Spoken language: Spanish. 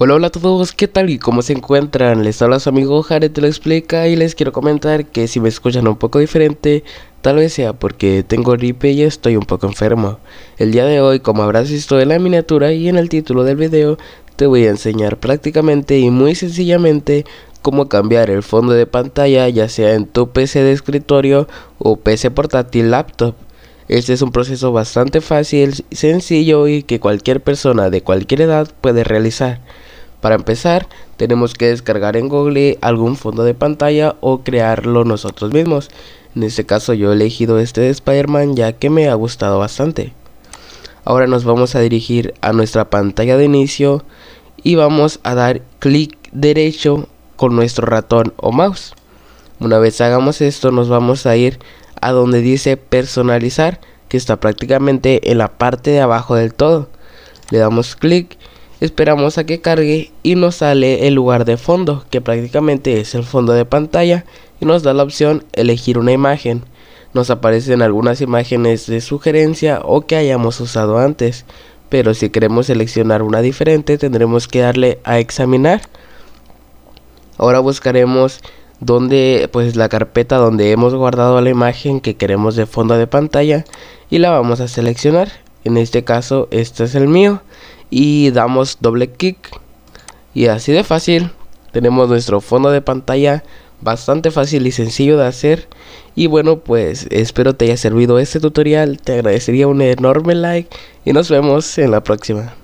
Hola, hola a todos, ¿qué tal y cómo se encuentran? Les habla su amigo Jared Te Lo Explica y les quiero comentar que si me escuchan un poco diferente, tal vez sea porque tengo gripe y estoy un poco enfermo. El día de hoy, como habrás visto en la miniatura y en el título del video, te voy a enseñar prácticamente y muy sencillamente cómo cambiar el fondo de pantalla ya sea en tu PC de escritorio o PC portátil laptop. Este es un proceso bastante fácil, sencillo y que cualquier persona de cualquier edad puede realizar. Para empezar, tenemos que descargar en Google algún fondo de pantalla o crearlo nosotros mismos. En este caso yo he elegido este de Spider-Man ya que me ha gustado bastante. Ahora nos vamos a dirigir a nuestra pantalla de inicio y vamos a dar clic derecho con nuestro ratón o mouse. Una vez hagamos esto nos vamos a ir a donde dice personalizar que está prácticamente en la parte de abajo del todo. Le damos clic Esperamos a que cargue y nos sale el lugar de fondo, que prácticamente es el fondo de pantalla y nos da la opción elegir una imagen. Nos aparecen algunas imágenes de sugerencia o que hayamos usado antes, pero si queremos seleccionar una diferente tendremos que darle a examinar. Ahora buscaremos donde pues la carpeta donde hemos guardado la imagen que queremos de fondo de pantalla y la vamos a seleccionar. En este caso este es el mío y damos doble clic y así de fácil tenemos nuestro fondo de pantalla bastante fácil y sencillo de hacer y bueno pues espero te haya servido este tutorial te agradecería un enorme like y nos vemos en la próxima